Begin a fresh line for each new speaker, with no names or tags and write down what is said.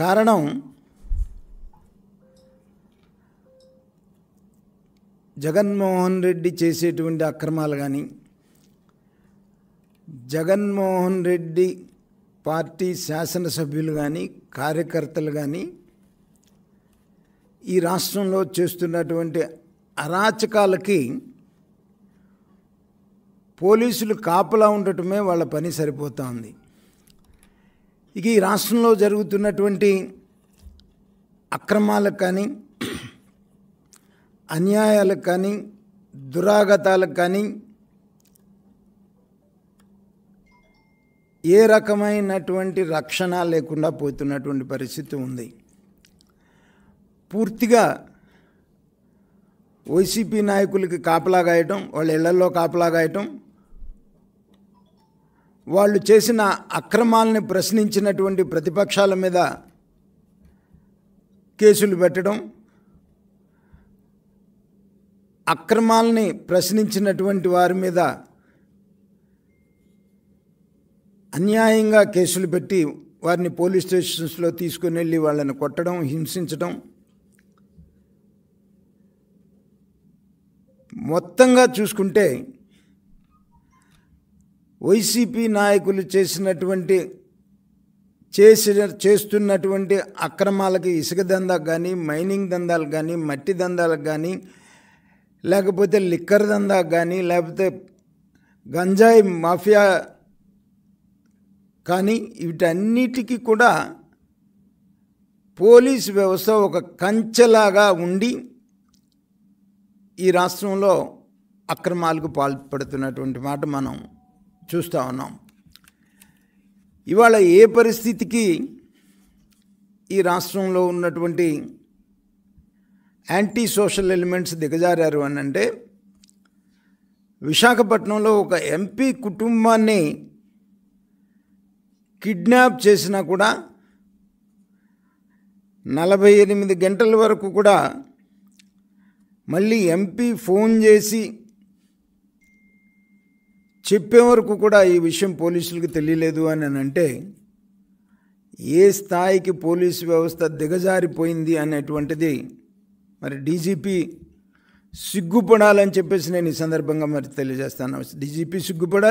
కారణం జగన్మోహన్ రెడ్డి చేసేటువంటి అక్రమాలు కానీ జగన్మోహన్ రెడ్డి పార్టీ శాసనసభ్యులు కానీ కార్యకర్తలు కానీ ఈ రాష్ట్రంలో చేస్తున్నటువంటి అరాచకాలకి పోలీసులు కాపలా ఉండటమే వాళ్ళ పని సరిపోతోంది ఇక ఈ రాష్ట్రంలో జరుగుతున్నటువంటి అక్రమాలకు కానీ అన్యాయాలకు కానీ దురాగతాలకు కానీ ఏ రకమైనటువంటి రక్షణ లేకుండా పోతున్నటువంటి పరిస్థితి ఉంది పూర్తిగా వైసీపీ నాయకులకి కాపలాగాయటం వాళ్ళ ఇళ్లలో కాపలాగాయటం వాళ్ళు చేసిన అక్రమాలని ప్రశ్నించినటువంటి ప్రతిపక్షాల మీద కేసులు పెట్టడం అక్రమాలని ప్రశ్నించినటువంటి వారి మీద అన్యాయంగా కేసులు పెట్టి వారిని పోలీస్ స్టేషన్స్లో తీసుకుని వెళ్ళి వాళ్ళని కొట్టడం హింసించడం మొత్తంగా చూసుకుంటే వైసీపీ నాయకులు చేసినటువంటి చేసిన చేస్తున్నటువంటి అక్రమాలకి ఇసుక దందాకు కానీ మైనింగ్ దందాలు కానీ మట్టి దందాలకు కానీ లేకపోతే లిక్కర్ దందాకు కానీ లేకపోతే గంజాయి మాఫియా కానీ వీటన్నిటికీ కూడా పోలీస్ వ్యవస్థ ఒక కంచెలాగా ఉండి ఈ రాష్ట్రంలో అక్రమాలకు పాల్పడుతున్నటువంటి మాట మనం చూస్తూ ఉన్నాం ఇవాళ ఏ పరిస్థితికి ఈ రాష్ట్రంలో ఉన్నటువంటి యాంటీ సోషల్ ఎలిమెంట్స్ దిగజారారు అని అంటే విశాఖపట్నంలో ఒక ఎంపీ కుటుంబాన్ని కిడ్నాప్ చేసినా కూడా నలభై ఎనిమిది గంటల వరకు కూడా మళ్ళీ ఎంపీ ఫోన్ చేసి చెప్పే వరకు కూడా ఈ విషయం పోలీసులకు తెలియలేదు అని అంటే ఏ స్థాయికి పోలీసు వ్యవస్థ దిగజారిపోయింది అనేటువంటిది మరి డీజీపీ సిగ్గుపడాలని చెప్పేసి నేను ఈ సందర్భంగా మరి తెలియజేస్తాను డీజీపీ సిగ్గుపడాలి